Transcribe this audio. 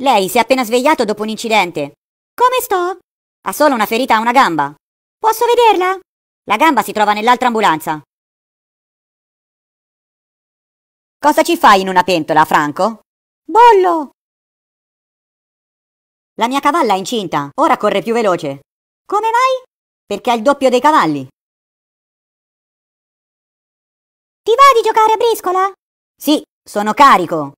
Lei si è appena svegliato dopo un incidente. Come sto? Ha solo una ferita a una gamba. Posso vederla? La gamba si trova nell'altra ambulanza. Cosa ci fai in una pentola, Franco? Bollo! La mia cavalla è incinta, ora corre più veloce. Come mai? Perché ha il doppio dei cavalli. Ti va di giocare a briscola? Sì, sono carico.